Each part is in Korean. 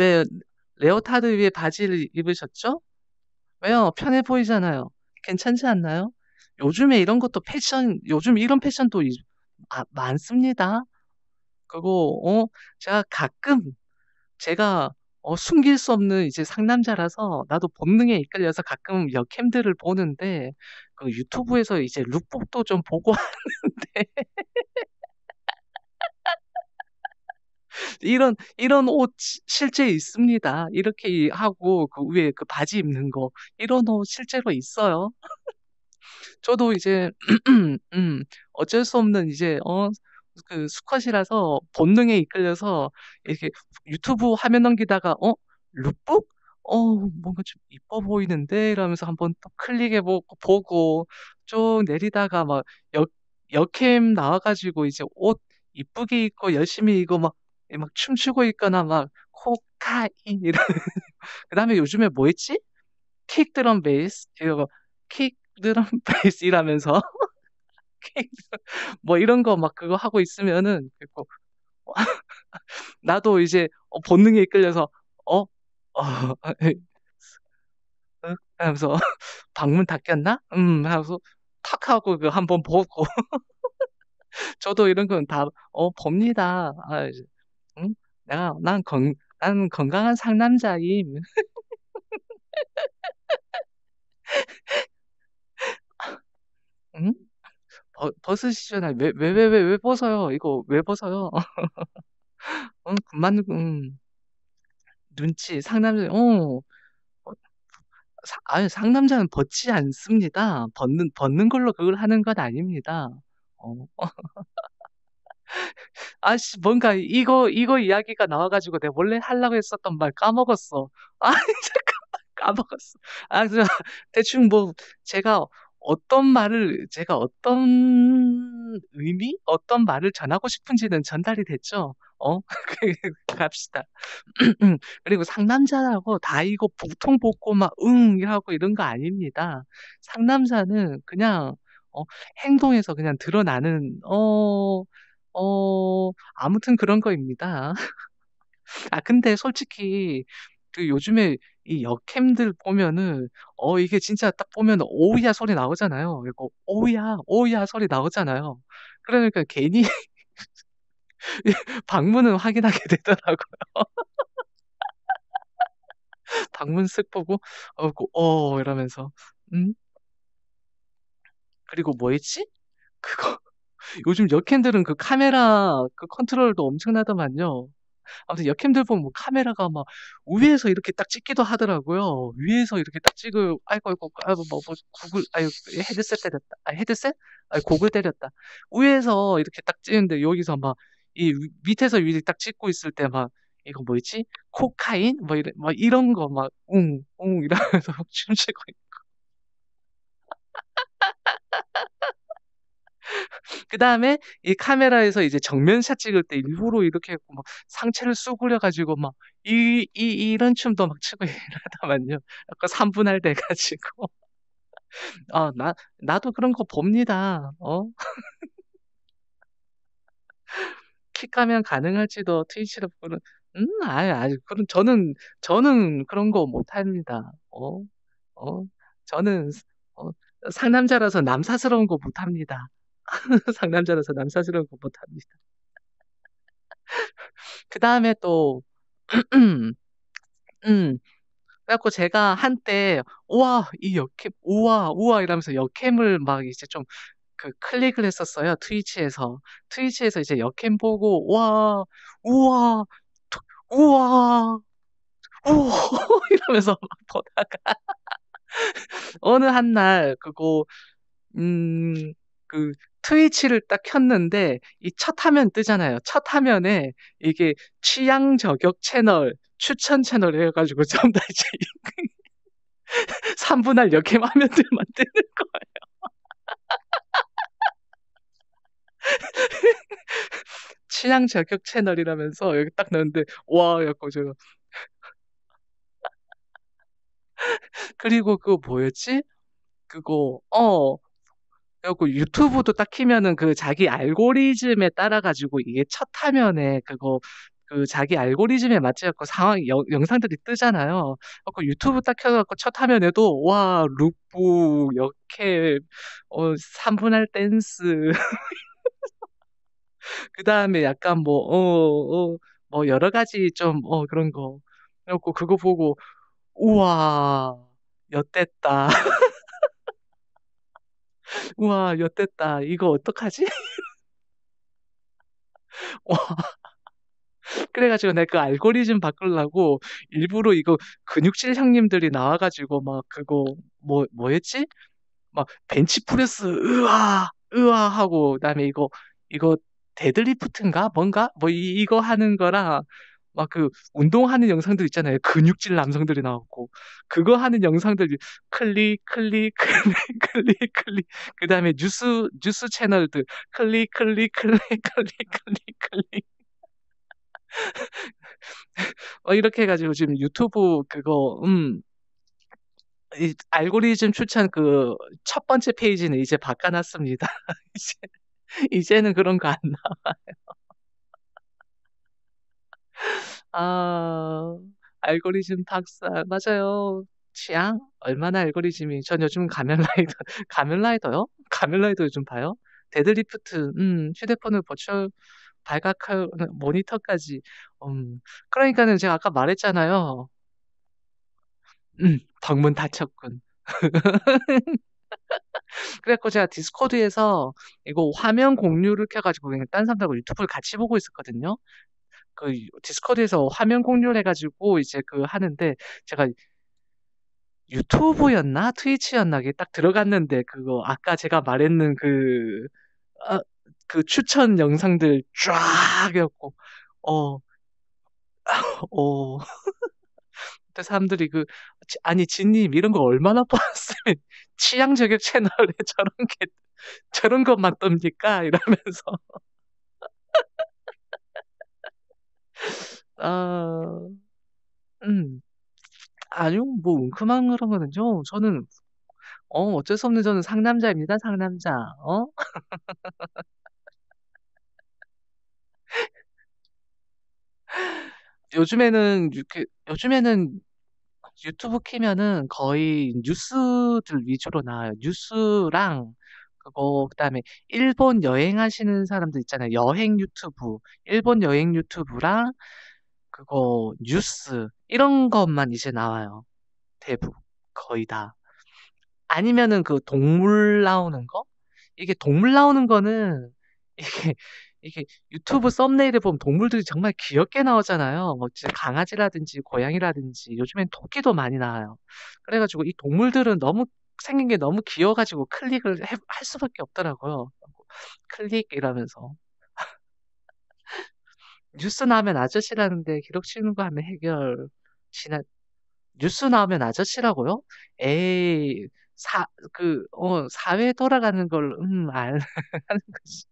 왜 레오타드 위에 바지를 입으셨죠? 왜요? 편해 보이잖아요. 괜찮지 않나요? 요즘에 이런 것도 패션, 요즘 이런 패션도 아, 많습니다. 그리고, 어, 제가 가끔 제가 어, 숨길 수 없는 이제 상남자라서 나도 본능에 이끌려서 가끔 여캠들을 보는데 그 유튜브에서 이제 룩북도 좀 보고 하는데 이런 이런 옷 실제 있습니다. 이렇게 하고 그 위에 그 바지 입는 거 이런 옷 실제로 있어요. 저도 이제 음, 어쩔 수 없는 이제 어그 수컷이라서 본능에 이끌려서 이렇게 유튜브 화면 넘기다가 어 룩북 어, 뭔가 좀 이뻐 보이는데? 이러면서 한번 또 클릭해보고, 보고, 쭉 내리다가 막 역, 역캠 나와가지고 이제 옷 이쁘게 입고 열심히 입고 막, 예, 막 춤추고 있거나 막 코카인 이런 그다음에 요즘에 뭐 했지? 킥 드럼 베이스 이거 킥 드럼 베이스 이라면서 뭐 이런 거 막 그거 하고 있으면은 그리고 나도 이제 어, 본능에 이끌려서 어? 어 하면서 방문 닦였나음 하면서 탁 하고 그 한번 보고 저도 이런 건 다 어 봅니다. 아, 이제. 내가 아, 난 건, 난 건강한 상남자임. 응? 벗, 으시잖아요 왜, 왜, 왜, 왜, 왜 벗어요? 이거 왜 벗어요? 응, 그만, 음. 눈치, 상남자, 어. 어 사, 아유, 상남자는 벗지 않습니다. 벗는, 벗는 걸로 그걸 하는 건 아닙니다. 어. 아씨 뭔가 이거 이거 이야기가 나와가지고 내가 원래 하려고 했었던 말 까먹었어. 아 잠깐만 까먹었어. 아 저, 대충 뭐 제가 어떤 말을 제가 어떤 의미 어떤 말을 전하고 싶은지는 전달이 됐죠. 어 갑시다. 그리고 상남자라고 다 이거 보통 보고 막응 하고 이런 거 아닙니다. 상남자는 그냥 어, 행동에서 그냥 드러나는 어. 어, 아무튼 그런 거입니다. 아, 근데 솔직히 그 요즘에 이 여캠들 보면은 어 이게 진짜 딱 보면 오우야 소리 나오잖아요. 이거 오우야 오우야 소리 나오잖아요. 그러니까 괜히 방문은 확인하게 되더라고요. 방문 슥 보고 어, 어 이러면서 음 그리고 뭐있지 그거 요즘 여캠들은 그 카메라 그 컨트롤도 엄청나더만요. 아무튼 여캠들 보면 뭐 카메라가 막 위에서 이렇게 딱 찍기도 하더라고요. 위에서 이렇게 딱 찍을 아이고 아이고 아이고 뭐, 뭐 구글 아유 헤드셋 때렸다. 아 헤드셋? 아 고글 때렸다. 위에서 이렇게 딱 찍는데 여기서 막 이 밑에서 위에 딱 찍고 있을 때 막 이거 뭐였지? 코카인? 뭐 이런 막 이런 거막 웅웅 이러면서 막 춤추고 있고. 그 다음에 이 카메라에서 이제 정면샷 찍을 때 일부러 이렇게 했고 막 상체를 쑥그려 가지고 막이이 이런 춤도 막 추고 이러다만요. 아까 3분할 돼 가지고 아나 나도 그런 거 봅니다. 어? 킥하면 가능할지도 트위치를 보는 음 아니 아니 그런 저는 저는 그런 거 못합니다. 어? 어? 저는 어, 상남자라서 남사스러운 거 못합니다. 상남자로서 남사스러운 건 못합니다. 그 다음에 또, 음, 그래갖고 제가 한때, 우와, 이 역캠, 우와, 우와 이러면서 역캠을 막 이제 좀그 클릭을 했었어요. 트위치에서. 트위치에서 이제 역캠 보고, 우와, 우와, 우와, 우와, 이러면서 막 보다가, 어느 한 날, 그거, 음, 그 트위치를 딱 켰는데 이 첫 화면 뜨잖아요. 첫 화면에 이게 취향 저격 채널, 추천 채널 해가지고 전부 다 이제 3분할 이렇게 화면들 만드는 거예요. 취향 저격 채널이라면서 여기 딱 넣는데 었와 약간 제가 그리고 그거 뭐였지? 그거 어 그래갖고 유튜브도 딱 키면은 그 자기 알고리즘에 따라가지고 이게 첫 화면에 그거 그 자기 알고리즘에 맞춰갖고 상황 여, 영상들이 뜨잖아요. 그래갖고 유튜브 딱 켜갖고 첫 화면에도 와 룩북 역캠 어 3분할 댄스 그 다음에 약간 뭐어어뭐 어, 어, 뭐 여러 가지 좀 어 그런 거 그래갖고 그거 보고 우와 엿됐다. 우와, 엿됐다. 이거 어떡하지? 와. 그래가지고 내가 그 알고리즘 바꾸려고 일부러 이거 근육질 형님들이 나와가지고 막 그거 뭐, 뭐였지? 막 벤치프레스 으아 으아 하고 그다음에 이거 이거 데드리프트인가 뭔가 뭐 이, 이거 하는 거랑 막그 운동하는 영상들 있잖아요. 근육질 남성들이 나오고 그거 하는 영상들 클릭 클릭 클릭 클릭 클릭 그다음에 뉴스 뉴스 채널들 클릭 클릭 클릭 클릭 클릭 클릭 어, 이렇게 해가지고 지금 유튜브 그거 음이 알고리즘 추천 그 첫 번째 페이지는 이제 바꿔놨습니다. 이제 이제는 그런 거 안 나와요. 아. 알고리즘 박사 맞아요. 취향? 얼마나 알고리즘이 전 요즘 가면라이더 가면라이더요? 가면라이더 요즘 봐요? 데드리프트. 음. 휴대폰을 버추 발각할 모니터까지. 음. 그러니까는 제가 아까 말했잖아요. 음. 덕문 다쳤군. 그래 갖고 제가 디스코드에서 이거 화면 공유를 켜 가지고 그냥 딴 사람들하고 유튜브를 같이 보고 있었거든요. 그 디스코드에서 화면 공유를 해가지고 이제 그 하는데 제가 유튜브였나 트위치였나 이게 딱 들어갔는데 그거 아까 제가 말했는 그, 아, 그 추천 영상들 쫙이었고 어, 어. 그 사람들이 그 아니 진님 이런 거 얼마나 봤으면 취향 저격 채널에 저런 게 저런 것만 뜹니까 이러면서 아. 음. 아니요. 뭐, 뭐 웅큼한 그런 거는요. 저는 어 어쩔 수 없는 저는 상남자입니다, 상남자. 어? 요즘에는 이렇게 요즘에는 유튜브 키면은 거의 뉴스들 위주로 나와요. 뉴스랑 그거 그다음에 일본 여행하시는 사람들 있잖아요. 여행 유튜브. 일본 여행 유튜브랑 그거 뉴스 이런 것만 이제 나와요. 대부 거의 다. 아니면은 그 동물 나오는 거? 이게 동물 나오는 거는 이게 이게 유튜브 썸네일에 보면 동물들이 정말 귀엽게 나오잖아요. 뭐 진짜 강아지라든지 고양이라든지 요즘엔 토끼도 많이 나와요. 그래가지고 이 동물들은 너무 생긴 게 너무 귀여가지고 워 클릭을 해, 할 수밖에 없더라고요. 클릭 이라면서 뉴스 나오면 아저씨라는데 기록 치는 거 하면 해결 지난 뉴스 나오면 아저씨라고요? 에이 사 그 어 사회 돌아가는 걸음안 하는 거지.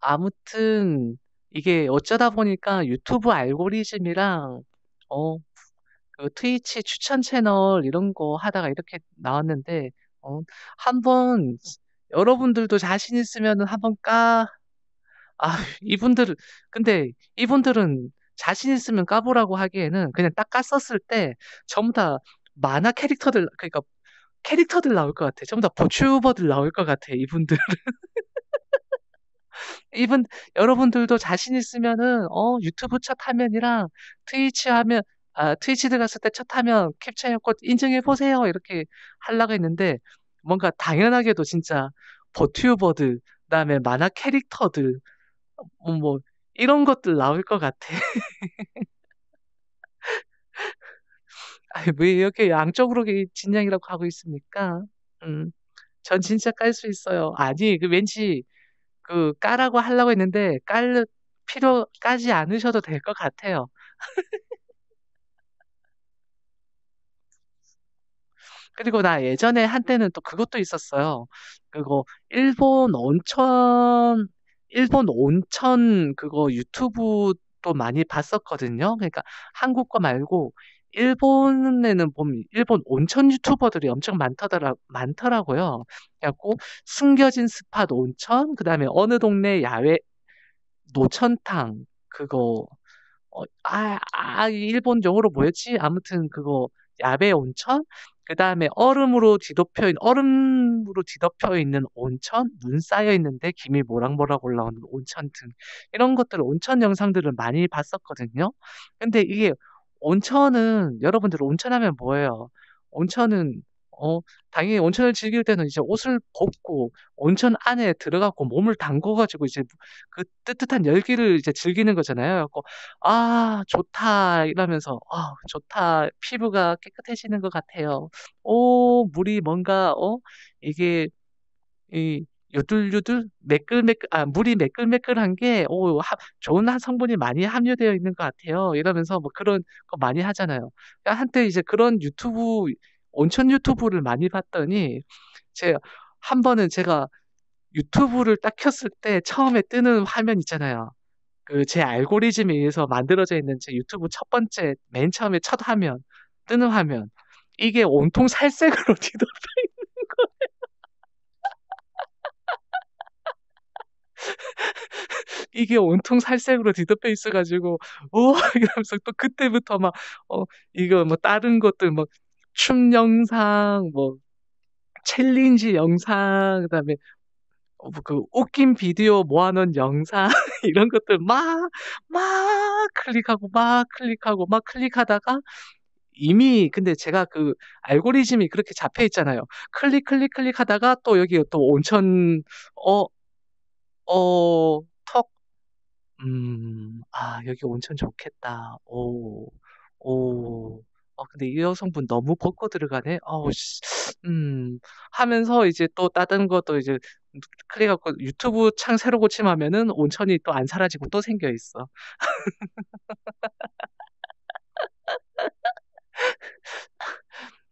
아무튼 이게 어쩌다 보니까 유튜브 알고리즘이랑 어 그 트위치 추천 채널 이런 거 하다가 이렇게 나왔는데 어 한번 여러분들도 자신 있으면 한번 까. 아, 이분들, 근데 이분들은 자신 있으면 까보라고 하기에는 그냥 딱 깠었을 때 전부 다 만화 캐릭터들, 그러니까 캐릭터들 나올 것 같아. 전부 다 보추버들 나올 것 같아, 이분들은. 이분, 여러분들도 자신 있으면은, 어, 유튜브 첫 화면이랑 트위치 하면 아, 트위치 들어갔을 때 첫 화면 캡처해갖고 인증해보세요. 이렇게 하려고 했는데, 뭔가 당연하게도 진짜 버튜버들, 그다음에 만화 캐릭터들, 뭐, 뭐 이런 것들 나올 것 같아. 아니, 왜 이렇게 양쪽으로 진양이라고 하고 있습니까? 음, 전 진짜 깔 수 있어요. 아니, 그 왠지 그 까라고 하려고 했는데 깔 필요 까지 않으셔도 될 것 같아요. 그리고 나 예전에 한때는 또 그것도 있었어요. 그거 일본 온천 일본 온천 그거 유튜브도 많이 봤었거든요. 그러니까 한국 거 말고 일본에는 보면 일본 온천 유튜버들이 엄청 많더더라 많더라고요. 그래갖고 숨겨진 스팟 온천 그다음에 어느 동네 야외 노천탕 그거 어, 아, 아 일본적으로 뭐였지? 아무튼 그거 야외 온천 그 다음에 얼음으로 뒤덮여 있는 얼음으로 뒤덮여 있는 온천, 눈 쌓여 있는데 김이 모락모락 올라오는 온천 등 이런 것들 온천 영상들을 많이 봤었거든요. 근데 이게 온천은 여러분들 온천하면 뭐예요? 온천은 어, 당연히 온천을 즐길 때는 이제 옷을 벗고 온천 안에 들어가고 몸을 담궈가지고 이제 그 뜨뜻한 열기를 이제 즐기는 거잖아요. 그래갖고, 아, 좋다. 이러면서, 아, 좋다. 피부가 깨끗해지는 것 같아요. 오, 어, 물이 뭔가, 어, 이게, 이, 요들요들 매끌매끌 아 물이 매끌매끌한 게오 어, 좋은 한 성분이 많이 함유되어 있는 것 같아요 이러면서 뭐 그런 거 많이 하잖아요 그러니까 한때 이제 그런 유튜브 온천 유튜브를 많이 봤더니 제한 번은 제가 유튜브를 딱 켰을 때 처음에 뜨는 화면 있잖아요. 그 제 알고리즘에 의해서 만들어져 있는 제 유튜브 첫 번째 맨 처음에 첫 화면 뜨는 화면 이게 온통 살색으로 뒤덮여 있는 거예요. 이게 온통 살색으로 뒤덮여 있어가지고 우 이러면서 또 그때부터 막어 이거 뭐 다른 것들 막춤 영상, 뭐 챌린지 영상, 그다음에 어, 뭐 그 웃긴 비디오 모아놓은 영상 이런 것들 막 막 클릭하고 막 클릭하고 막 클릭하다가 이미 근데 제가 그 알고리즘이 그렇게 잡혀 있잖아요. 클릭 클릭 클릭하다가 또 여기 또 온천 어 어 턱 음 아 여기 온천 좋겠다. 오오 어, 근데 이 여성분 너무 벗고 들어가네. 어우, 네. 씨, 음, 하면서 이제 또 다른 것도 이제 그래갖고 유튜브 창 새로 고침하면은 온천이 또 안 사라지고 또 생겨 있어.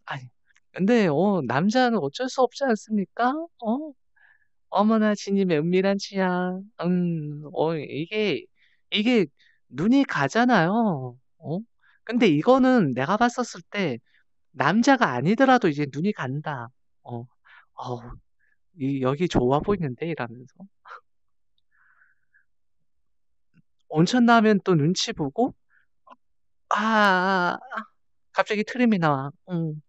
아니, 근데 어, 남자는 어쩔 수 없지 않습니까? 어? 어머나 지님의 은밀한 취향. 음, 어, 이게 이게 눈이 가잖아요. 어? 근데 이거는 내가 봤었을 때 남자가 아니더라도 이제 눈이 간다. 어, 어, 이 여기 좋아 보이는데 이러면서 온천 나면 또 눈치 보고 아, 갑자기 트림이 나와. 응.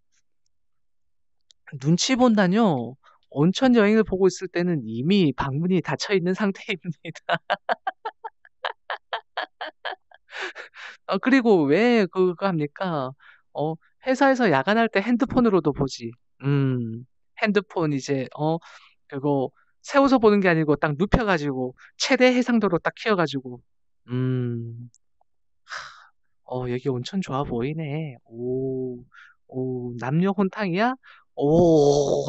눈치 본다뇨. 온천 여행을 보고 있을 때는 이미 방문이 닫혀 있는 상태입니다. 어, 그리고 왜 그거 합니까? 어, 회사에서 야간할 때 핸드폰으로도 보지. 음, 핸드폰 이제, 어, 그거 세워서 보는 게 아니고 딱 눕혀가지고 최대 해상도로 딱 키워가지고. 음, 어, 여기 온천 좋아 보이네. 오, 오, 남녀 혼탕이야? 오.